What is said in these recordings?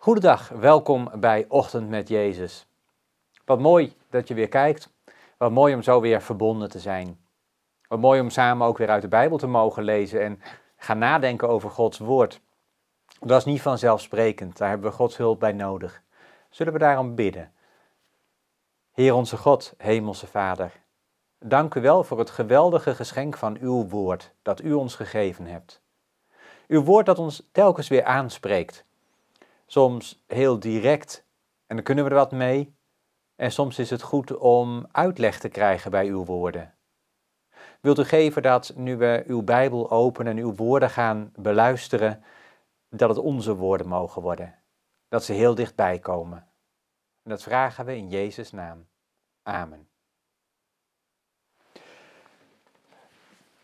Goedendag, welkom bij Ochtend met Jezus. Wat mooi dat je weer kijkt. Wat mooi om zo weer verbonden te zijn. Wat mooi om samen ook weer uit de Bijbel te mogen lezen en gaan nadenken over Gods woord. Dat is niet vanzelfsprekend, daar hebben we Gods hulp bij nodig. Zullen we daarom bidden? Heer onze God, Hemelse Vader, dank u wel voor het geweldige geschenk van uw woord dat u ons gegeven hebt. Uw woord dat ons telkens weer aanspreekt soms heel direct en dan kunnen we er wat mee. En soms is het goed om uitleg te krijgen bij uw woorden. Wilt u geven dat nu we uw Bijbel openen en uw woorden gaan beluisteren, dat het onze woorden mogen worden? Dat ze heel dichtbij komen. En dat vragen we in Jezus' naam. Amen.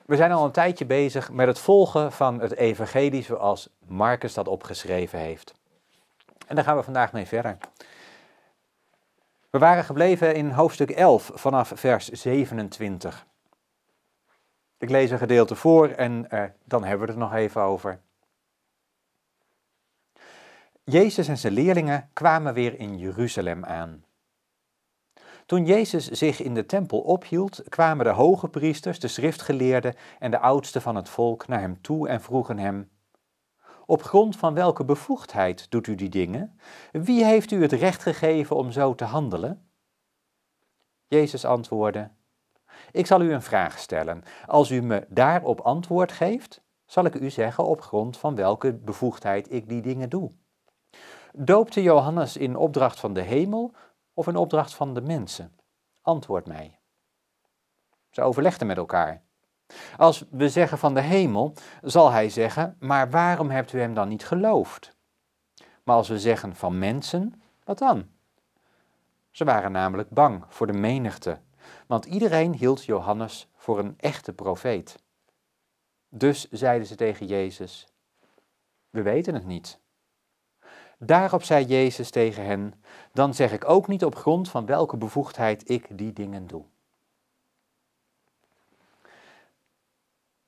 We zijn al een tijdje bezig met het volgen van het evangelie zoals Marcus dat opgeschreven heeft. En daar gaan we vandaag mee verder. We waren gebleven in hoofdstuk 11 vanaf vers 27. Ik lees een gedeelte voor en eh, dan hebben we het nog even over. Jezus en zijn leerlingen kwamen weer in Jeruzalem aan. Toen Jezus zich in de tempel ophield, kwamen de hoge priesters, de schriftgeleerden en de oudsten van het volk naar hem toe en vroegen hem: op grond van welke bevoegdheid doet u die dingen? Wie heeft u het recht gegeven om zo te handelen? Jezus antwoordde, ik zal u een vraag stellen. Als u me daarop antwoord geeft, zal ik u zeggen op grond van welke bevoegdheid ik die dingen doe. Doopte Johannes in opdracht van de hemel of in opdracht van de mensen? Antwoord mij. Ze overlegden met elkaar. Als we zeggen van de hemel, zal hij zeggen, maar waarom hebt u hem dan niet geloofd? Maar als we zeggen van mensen, wat dan? Ze waren namelijk bang voor de menigte, want iedereen hield Johannes voor een echte profeet. Dus zeiden ze tegen Jezus, we weten het niet. Daarop zei Jezus tegen hen, dan zeg ik ook niet op grond van welke bevoegdheid ik die dingen doe.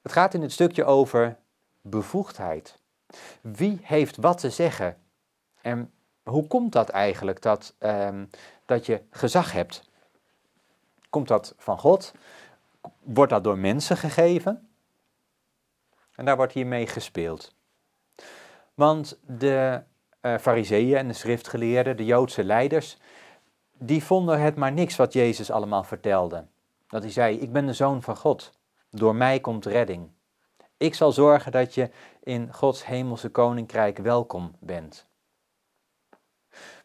Het gaat in het stukje over bevoegdheid. Wie heeft wat te zeggen? En hoe komt dat eigenlijk dat, ehm, dat je gezag hebt? Komt dat van God? Wordt dat door mensen gegeven? En daar wordt hiermee gespeeld. Want de uh, fariseeën en de schriftgeleerden, de Joodse leiders, die vonden het maar niks wat Jezus allemaal vertelde. Dat hij zei, ik ben de zoon van God. Door mij komt redding. Ik zal zorgen dat je in Gods hemelse koninkrijk welkom bent.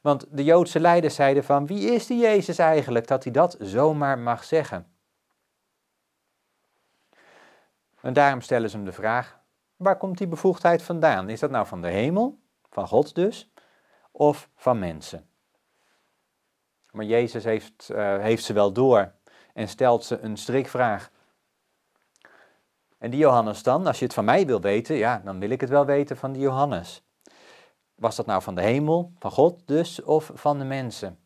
Want de Joodse leiders zeiden van wie is die Jezus eigenlijk dat hij dat zomaar mag zeggen? En daarom stellen ze hem de vraag, waar komt die bevoegdheid vandaan? Is dat nou van de hemel, van God dus, of van mensen? Maar Jezus heeft, eh, heeft ze wel door en stelt ze een strikvraag en die Johannes dan, als je het van mij wil weten, ja, dan wil ik het wel weten van die Johannes. Was dat nou van de hemel, van God dus, of van de mensen?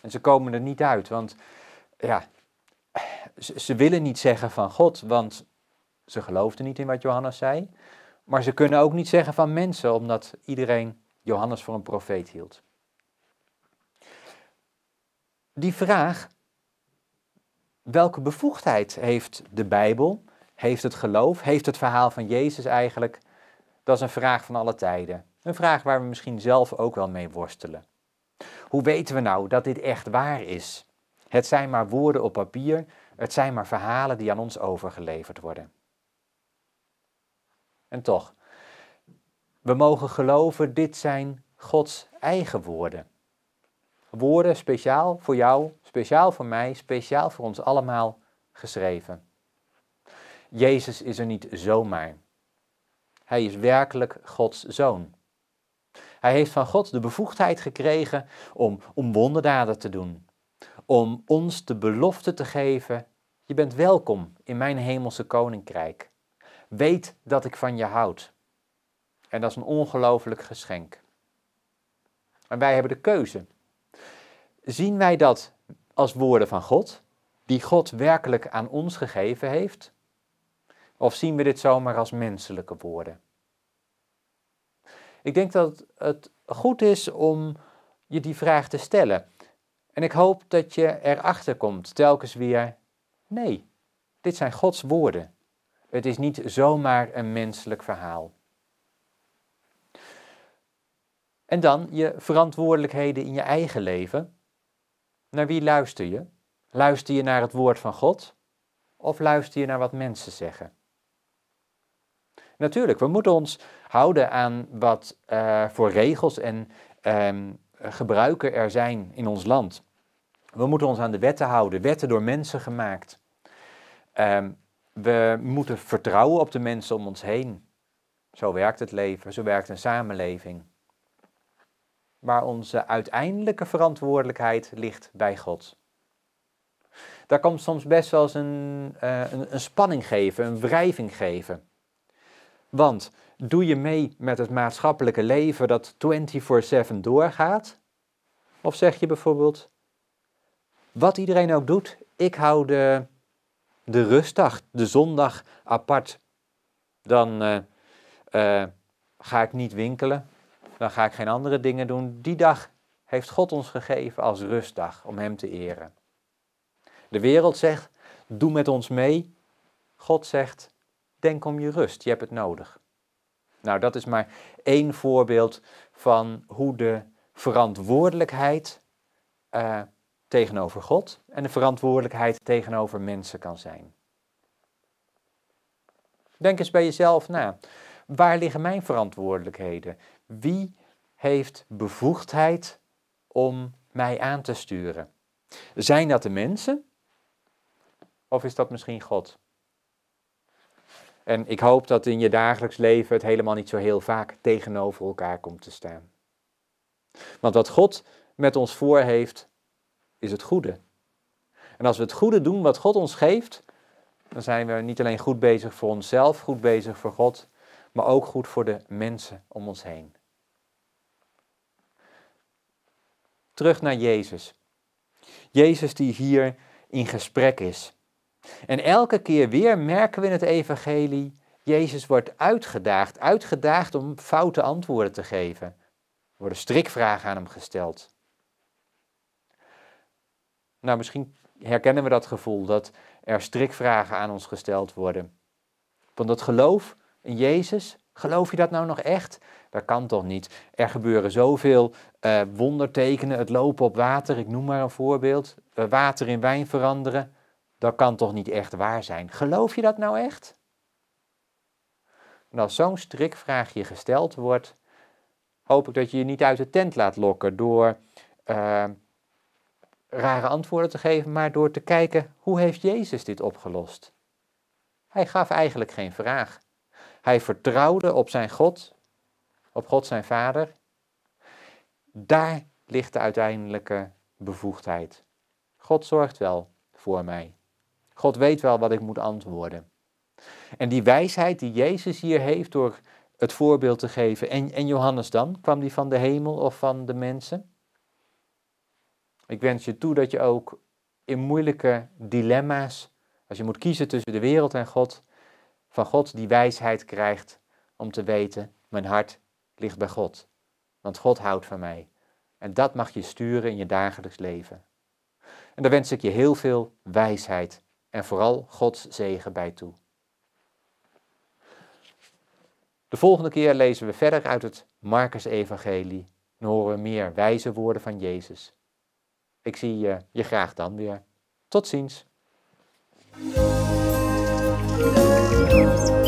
En ze komen er niet uit, want ja, ze, ze willen niet zeggen van God, want ze geloofden niet in wat Johannes zei. Maar ze kunnen ook niet zeggen van mensen, omdat iedereen Johannes voor een profeet hield. Die vraag welke bevoegdheid heeft de Bijbel, heeft het geloof, heeft het verhaal van Jezus eigenlijk? Dat is een vraag van alle tijden. Een vraag waar we misschien zelf ook wel mee worstelen. Hoe weten we nou dat dit echt waar is? Het zijn maar woorden op papier, het zijn maar verhalen die aan ons overgeleverd worden. En toch, we mogen geloven, dit zijn Gods eigen woorden woorden speciaal voor jou, speciaal voor mij, speciaal voor ons allemaal geschreven. Jezus is er niet zomaar. Hij is werkelijk Gods zoon. Hij heeft van God de bevoegdheid gekregen om, om wonderdaden te doen. Om ons de belofte te geven, je bent welkom in mijn hemelse koninkrijk. Weet dat ik van je houd. En dat is een ongelooflijk geschenk. En wij hebben de keuze zien wij dat als woorden van God, die God werkelijk aan ons gegeven heeft? Of zien we dit zomaar als menselijke woorden? Ik denk dat het goed is om je die vraag te stellen. En ik hoop dat je erachter komt, telkens weer, nee, dit zijn Gods woorden. Het is niet zomaar een menselijk verhaal. En dan je verantwoordelijkheden in je eigen leven. Naar wie luister je? Luister je naar het woord van God of luister je naar wat mensen zeggen? Natuurlijk, we moeten ons houden aan wat eh, voor regels en ehm, gebruiken er zijn in ons land. We moeten ons aan de wetten houden, wetten door mensen gemaakt. Ehm, we moeten vertrouwen op de mensen om ons heen. Zo werkt het leven, zo werkt een samenleving maar onze uiteindelijke verantwoordelijkheid ligt bij God. Daar kan soms best wel eens eh, een, een, spanning geven, een wrijving geven. Want doe je mee met het maatschappelijke leven dat 24/7 doorgaat? Of zeg je bijvoorbeeld, wat iedereen ook doet, ik hou de, de rustdag, de zondag apart. Dan eh, eh, ga ik niet winkelen, dan ga ik geen andere dingen doen. Die dag heeft God ons gegeven als rustdag om Hem te eren. De wereld zegt, doe met ons mee. God zegt, denk om je rust, je hebt het nodig. Nou, dat is maar één voorbeeld van hoe de verantwoordelijkheid eh, tegenover God en de verantwoordelijkheid tegenover mensen kan zijn. Denk eens bij jezelf na. Waar liggen mijn verantwoordelijkheden? Wie heeft bevoegdheid om mij aan te sturen? Zijn dat de mensen? Of is dat misschien God? En ik hoop dat in je dagelijks leven het helemaal niet zo heel vaak tegenover elkaar komt te staan. Want wat God met ons voor heeft, is het goede. En als we het goede doen wat God ons geeft, dan zijn we niet alleen goed bezig voor onszelf, goed bezig voor God, maar ook goed voor de mensen om ons heen. Terug naar Jezus. Jezus die hier in gesprek is. En elke keer weer merken we in het evangelie, Jezus wordt uitgedaagd, uitgedaagd om foute antwoorden te geven. Er worden strikvragen aan hem gesteld. Nou, misschien herkennen we dat gevoel dat er strikvragen aan ons gesteld worden. Want dat geloof Jezus? Geloof je dat nou nog echt? Dat kan toch niet? Er gebeuren zoveel eh, wondertekenen, het lopen op water, ik noem maar een voorbeeld, water in wijn veranderen. Dat kan toch niet echt waar zijn? Geloof je dat nou echt? En als zo'n strikvraag je gesteld wordt, hoop ik dat je je niet uit de tent laat lokken door eh, rare antwoorden te geven, maar door te kijken hoe heeft Jezus dit opgelost. Hij gaf eigenlijk geen vraag. Hij vertrouwde op zijn God, op God zijn Vader. Daar ligt de uiteindelijke bevoegdheid. God zorgt wel voor mij. God weet wel wat ik moet antwoorden. En die wijsheid die Jezus hier heeft door het voorbeeld te geven. En, en Johannes dan? Kwam die van de hemel of van de mensen? Ik wens je toe dat je ook in moeilijke dilemma's, als je moet kiezen tussen de wereld en God, van God die wijsheid krijgt om te weten, mijn hart ligt bij God, want God houdt van mij. En dat mag je sturen in je dagelijks leven. En daar wens ik je heel veel wijsheid en vooral Gods zegen bij toe. De volgende keer lezen we verder uit het Marcus-evangelie en horen we meer wijze woorden van Jezus. Ik zie je graag dan weer. Tot ziens. Música